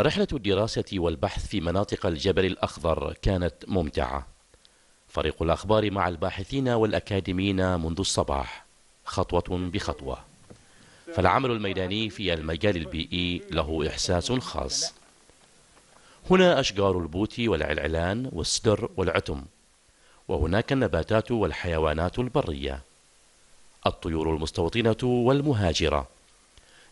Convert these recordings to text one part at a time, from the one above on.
رحلة الدراسة والبحث في مناطق الجبل الأخضر كانت ممتعة فريق الأخبار مع الباحثين والأكاديميين منذ الصباح خطوة بخطوة فالعمل الميداني في المجال البيئي e له إحساس خاص هنا أشجار البوت والعلعلان والسدر والعتم وهناك النباتات والحيوانات البرية الطيور المستوطنة والمهاجرة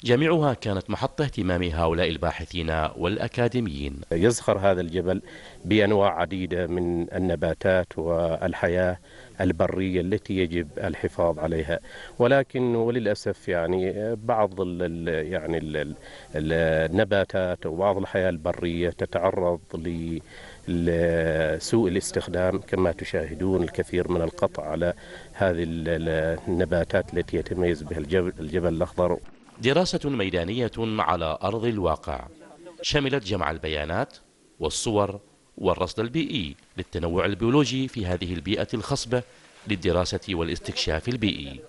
جميعها كانت محط اهتمام هؤلاء الباحثين والأكاديميين يزخر هذا الجبل بأنواع عديدة من النباتات والحياة البرية التي يجب الحفاظ عليها ولكن وللأسف يعني بعض الـ يعني الـ النباتات وبعض الحياة البرية تتعرض ل لسوء الاستخدام كما تشاهدون الكثير من القطع على هذه النباتات التي يتميز بها الجبل الأخضر دراسة ميدانية على أرض الواقع شملت جمع البيانات والصور والرصد البيئي للتنوع البيولوجي في هذه البيئة الخصبة للدراسة والاستكشاف البيئي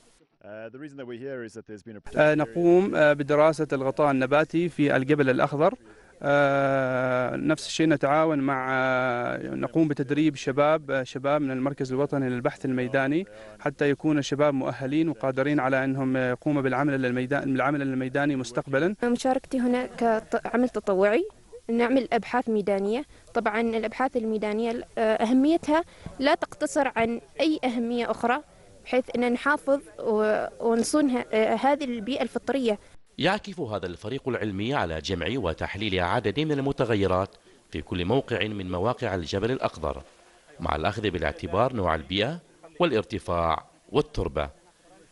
uh, uh, نقوم uh, بدراسة الغطاء النباتي في الجبل الأخضر آه، نفس الشيء نتعاون مع آه، نقوم بتدريب شباب آه، شباب من المركز الوطني للبحث الميداني حتى يكون الشباب مؤهلين وقادرين على انهم يقوموا بالعمل الميداني بالعمل الميداني مستقبلا مشاركتي هنا كعمل تطوعي نعمل أبحاث ميدانية طبعا الأبحاث الميدانية أهميتها لا تقتصر عن أي أهمية أخرى بحيث أن نحافظ ونصون هذه البيئة الفطرية يعكف هذا الفريق العلمي على جمع وتحليل عدد من المتغيرات في كل موقع من مواقع الجبل الأخضر مع الأخذ بالاعتبار نوع البيئة والارتفاع والتربة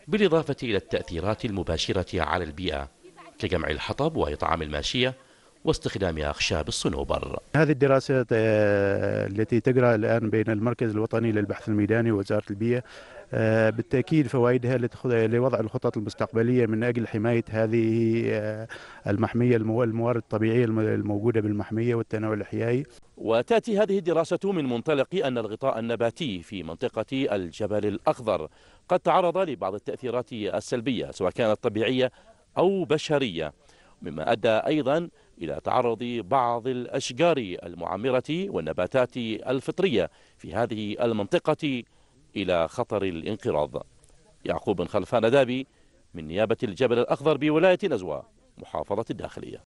بالإضافة إلى التأثيرات المباشرة على البيئة كجمع الحطب وإطعام الماشية واستخدام أخشاب الصنوبر هذه الدراسات آه، التي تجرى الآن بين المركز الوطني للبحث الميداني ووزارة البيئة آه، بالتأكيد فوائدها لوضع الخطط المستقبلية من أجل حماية هذه آه، المحمية الموارد الطبيعية الموجودة بالمحمية والتنوع الإحيائي وتأتي هذه الدراسة من منطلق أن الغطاء النباتي في منطقة الجبل الأخضر قد تعرض لبعض التأثيرات السلبية سواء كانت طبيعية أو بشرية مما أدى أيضا إلى تعرض بعض الأشجار المعمرة والنباتات الفطرية في هذه المنطقة إلى خطر الانقراض يعقوب بن خلفان دابي من نيابة الجبل الأخضر بولاية نزوى محافظة الداخلية